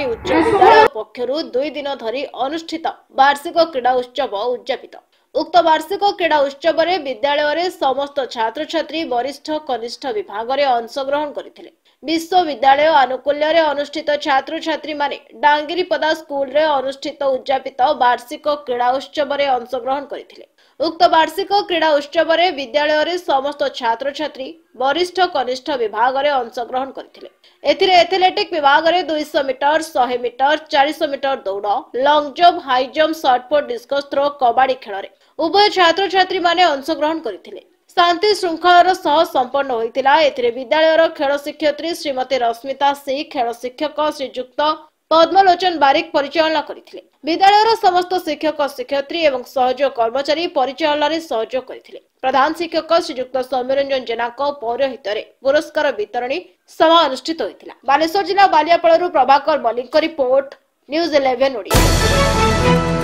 ଭାବରେ ଉଚ୍ଚ ବିଦ୍ୟାଳୟ ପକ୍ଷରୁ ଦୁଇ ଦିନ ଧରି ଅନୁଷ୍ଠିତ ବାର୍ଷିକ କ୍ରୀଡ଼ା ଉତ୍ସବ ଉଦ୍ଯାପିତ ଉକ୍ତ ବାର୍ଷିକ କ୍ରୀଡ଼ା ଉତ୍ସବରେ ବିଦ୍ୟାଳୟରେ ସମସ୍ତ ଛାତ୍ରଛାତ୍ରୀ ବରିଷ୍ଠ କନିଷ୍ଠ ବିଭାଗରେ ଅଂଶଗ୍ରହଣ କରିଥିଲେ ବିଶ୍ୱବିଦ୍ୟାଳୟ ଆନୁକୂଲ୍ୟରେ ଅନୁଷ୍ଠିତ ଛାତ୍ରଛାତ୍ରୀମାନେ ଡାଙ୍ଗିରିପଦା ସ୍କୁଲରେ ଅନୁଷ୍ଠିତ ଉଦ୍ଯାପିତ ବାର୍ଷିକ କ୍ରୀଡ଼ା ଉତ୍ସବରେ ଅଂଶଗ୍ରହଣ କରିଥିଲେ ଉକ୍ତ ବାର୍ଷିକ କ୍ରୀଡ଼ା ଉତ୍ସବରେ ବିଦ୍ୟାଳୟରେ ସମସ୍ତ ଛାତ୍ରଛାତ୍ରୀ ବରିଷ୍ଠ କନିଷ୍ଠ ବିଭାଗରେ ଅଂଶଗ୍ରହଣ କରିଥିଲେ ଏଥିରେ ଏଥଲେଟିକ୍ ବିଭାଗରେ ଦୁଇଶହ ମିଟର ଶହେ ମିଟର ଚାରିଶହ ମିଟର ଦୌଡ଼ long jump high jump shot put discus throw kabaddi ଖେଳରେ ଉଭୟ ଛାତ୍ରଛାତ୍ରୀମାନେ ଅଂଶଗ୍ରହଣ କରିଥିଲେ ଶାନ୍ତି ଶୃଙ୍ଖଳାର ସହ ସମ୍ପନ୍ନ ହୋଇଥିଲା ଏଥିରେ ବିଦ୍ୟାଳୟର ଖେଳ ଶିକ୍ଷୟତ୍ରୀ ଶ୍ରୀମତୀ ରଶ୍ମିତା ସିଂ ଖେଳ ଶିକ୍ଷକ ଶ୍ରୀଯୁକ୍ତ ପଦ୍ମଲୋଚନ ବାରିକ ପରିଚାଳନା କରିଥିଲେ ବିଦ୍ୟାଳୟର ସମସ୍ତ ଶିକ୍ଷକ ଶିକ୍ଷୟତ୍ରୀ ଏବଂ ସହଯୋଗ କର୍ମଚାରୀ ପରିଚାଳନାରେ ସହଯୋଗ କରିଥିଲେ ପ୍ରଧାନ ଶିକ୍ଷକ ଶ୍ରୀଯୁକ୍ତ ସୌମ୍ୟରଞ୍ଜନ ଜେନାଙ୍କ ପୌରହିତରେ ପୁରସ୍କାର ବିତରଣୀ ସଭା ଅନୁଷ୍ଠିତ ହୋଇଥିଲା ବାଲେଶ୍ୱର ଜିଲ୍ଲା ବାଲିଆପାଳରୁ ପ୍ରଭାକର ମଲ୍ଲିକଙ୍କ ରିପୋର୍ଟ ନ୍ୟୁଜ୍ ଇଲେଭେନ୍ ଓଡ଼ିଆ